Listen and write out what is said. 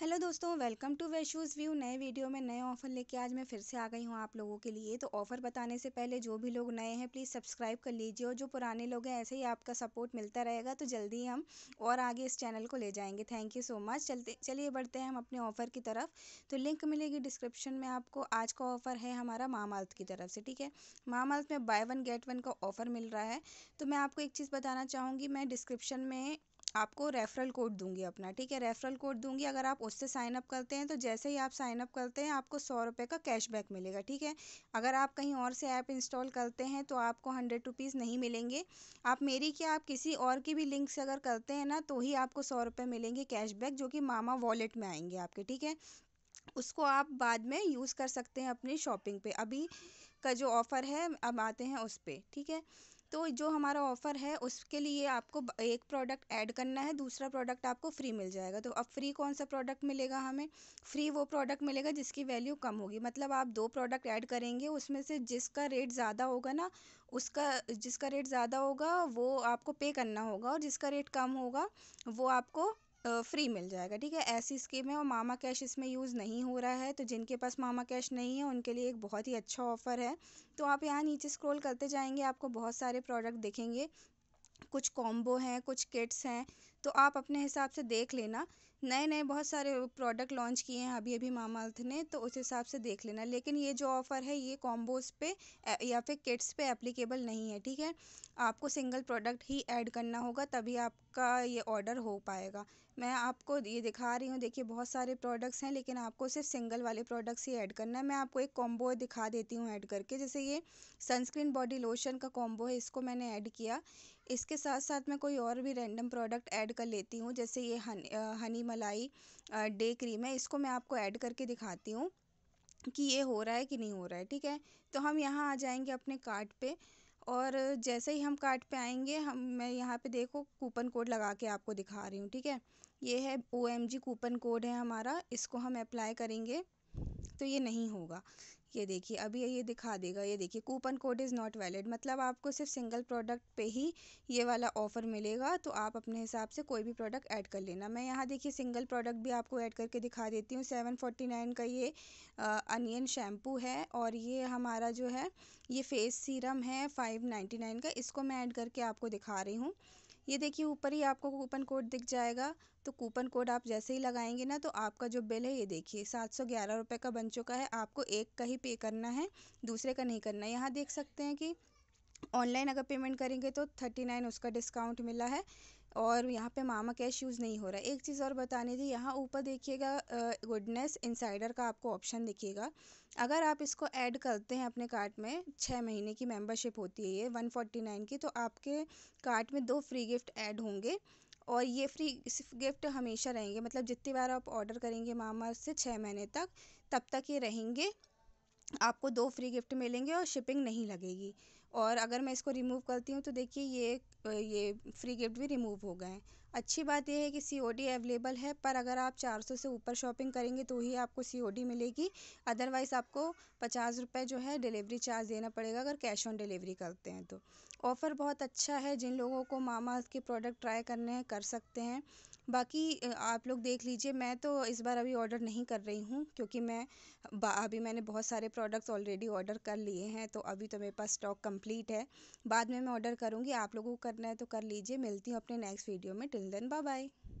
hello दोस्तों welcome to वेशूज़ view नए वीडियो में नए ऑफ़र लेके आज मैं फिर से आ गई हूँ आप लोगों के लिए तो ऑफ़र बताने से पहले जो भी लोग नए हैं प्लीज़ सब्सक्राइब कर लीजिए और जो पुराने लोग हैं ऐसे ही आपका सपोर्ट मिलता रहेगा तो जल्दी ही हम और आगे इस चैनल को ले जाएंगे थैंक यू सो मच चलते चलिए बढ़ते हैं हम अपने ऑफ़र की तरफ तो लिंक मिलेगी डिस्क्रिप्शन में आपको आज का ऑफ़र है हमारा मामार्थ की तरफ से ठीक है मामार्थ में बाय वन गेट वन का ऑफ़र मिल रहा है तो मैं आपको एक चीज़ बताना चाहूँगी मैं डिस्क्रिप्शन में आपको रेफ़रल कोड दूंगी अपना ठीक है रेफ़रल कोड दूँगी अगर आप उससे साइन अप करते हैं तो जैसे ही आप साइन अप करते हैं आपको सौ रुपये का कैशबैक मिलेगा ठीक है अगर आप कहीं और से ऐप इंस्टॉल करते हैं तो आपको हंड्रेड रुपीज़ नहीं मिलेंगे आप मेरी क्या आप किसी और की भी लिंक से अगर करते हैं ना तो ही आपको सौ रुपये मिलेंगे कैशबैक जो कि मामा वॉलेट में आएंगे आपके ठीक है उसको आप बाद में यूज़ कर सकते हैं अपनी शॉपिंग पे अभी का जो ऑफ़र है अब आते हैं उस पर ठीक है तो जो हमारा ऑफ़र है उसके लिए आपको एक प्रोडक्ट ऐड करना है दूसरा प्रोडक्ट आपको फ़्री मिल जाएगा तो अब फ़्री कौन सा प्रोडक्ट मिलेगा हमें फ़्री वो प्रोडक्ट मिलेगा जिसकी वैल्यू कम होगी मतलब आप दो प्रोडक्ट ऐड करेंगे उसमें से जिसका रेट ज़्यादा होगा ना उसका जिसका रेट ज़्यादा होगा वो आपको पे करना होगा और जिसका रेट कम होगा वो आपको फ्री मिल जाएगा ठीक है ऐसी स्कीम है और मामा कैश इसमें यूज़ नहीं हो रहा है तो जिनके पास मामा कैश नहीं है उनके लिए एक बहुत ही अच्छा ऑफ़र है तो आप यहाँ नीचे स्क्रॉल करते जाएंगे आपको बहुत सारे प्रोडक्ट दिखेंगे कुछ कॉम्बो हैं कुछ किट्स हैं तो आप अपने हिसाब से देख लेना नए नए बहुत सारे प्रोडक्ट लॉन्च किए हैं अभी अभी मामा अर्थ ने तो उस हिसाब से देख लेना लेकिन ये जो ऑफ़र है ये कॉम्बोज़ पे या फिर किट्स पे एप्लीकेबल नहीं है ठीक है आपको सिंगल प्रोडक्ट ही ऐड करना होगा तभी आपका ये ऑर्डर हो पाएगा मैं आपको ये दिखा रही हूँ देखिए बहुत सारे प्रोडक्ट्स हैं लेकिन आपको सिर्फ सिंगल वाले प्रोडक्ट्स ही ऐड करना है मैं आपको एक कॉम्बो दिखा देती हूँ ऐड करके जैसे ये सनस्क्रीन बॉडी लोशन का कॉम्बो है इसको मैंने ऐड किया इसके साथ साथ मैं कोई और भी रैंडम प्रोडक्ट ऐड कर लेती हूँ जैसे ये हन हनी मलाई डे क्रीम है इसको मैं आपको ऐड करके दिखाती हूँ कि ये हो रहा है कि नहीं हो रहा है ठीक है तो हम यहाँ आ जाएंगे अपने कार्ट पे और जैसे ही हम कार्ट पे आएंगे हम मैं यहाँ पे देखो कूपन कोड लगा के आपको दिखा रही हूँ ठीक है ये है ओ कूपन कोड है हमारा इसको हम अप्लाई करेंगे तो ये नहीं होगा ये देखिए अभी ये दिखा देगा ये देखिए coupon code is not valid मतलब आपको सिर्फ सिंगल प्रोडक्ट पे ही ये वाला ऑफ़र मिलेगा तो आप अपने हिसाब से कोई भी प्रोडक्ट ऐड कर लेना मैं यहाँ देखिए सिंगल प्रोडक्ट भी आपको ऐड करके दिखा देती हूँ सेवन फोर्टी नाइन का ये अनियन शैम्पू है और ये हमारा जो है ये फेस सीरम है फाइव नाइन्टी नाइन का इसको मैं ऐड करके आपको दिखा रही हूँ ये देखिए ऊपर ही आपको कूपन कोड दिख जाएगा तो कूपन कोड आप जैसे ही लगाएंगे ना तो आपका जो बिल है ये देखिए सात सौ ग्यारह रुपये का बन चुका है आपको एक का ही पे करना है दूसरे का नहीं करना है यहाँ देख सकते हैं कि ऑनलाइन अगर पेमेंट करेंगे तो थर्टी नाइन उसका डिस्काउंट मिला है और यहाँ पे मामा कैश यूज़ नहीं हो रहा है एक चीज़ और बताने दी यहाँ ऊपर देखिएगा गुडनेस इनसाइडर का आपको ऑप्शन दिखिएगा अगर आप इसको ऐड करते हैं अपने कार्ट में छः महीने की मेंबरशिप होती है ये वन फोर्टी नाइन की तो आपके कार्ट में दो फ्री गिफ्ट ऐड होंगे और ये फ्री गिफ्ट हमेशा रहेंगे मतलब जितनी बार आप ऑर्डर करेंगे मामा से छः महीने तक तब तक ये रहेंगे आपको दो फ्री गिफ्ट मिलेंगे और शिपिंग नहीं लगेगी और अगर मैं इसको रिमूव करती हूँ तो देखिए ये ये फ्री गिफ्ट भी रिमूव हो गए अच्छी बात यह है कि सी ओ डी अवेलेबल है पर अगर आप 400 से ऊपर शॉपिंग करेंगे तो ही आपको सी ओ डी मिलेगी अदरवाइज़ आपको पचास रुपये जो है डिलीवरी चार्ज देना पड़ेगा अगर कैश ऑन डिलीवरी करते हैं तो ऑफ़र बहुत अच्छा है जिन लोगों को मामा के प्रोडक्ट ट्राई करने हैं कर सकते हैं बाकी आप लोग देख लीजिए मैं तो इस बार अभी ऑर्डर नहीं कर रही हूँ क्योंकि मैं अभी मैंने बहुत सारे प्रोडक्ट्स ऑलरेडी ऑर्डर कर लिए हैं तो अभी तो मेरे पास स्टॉक कम कंप्लीट है बाद में मैं ऑर्डर करूँगी आप लोगों को करना है तो कर लीजिए मिलती हूँ अपने नेक्स्ट वीडियो में टिल देन बाय बाय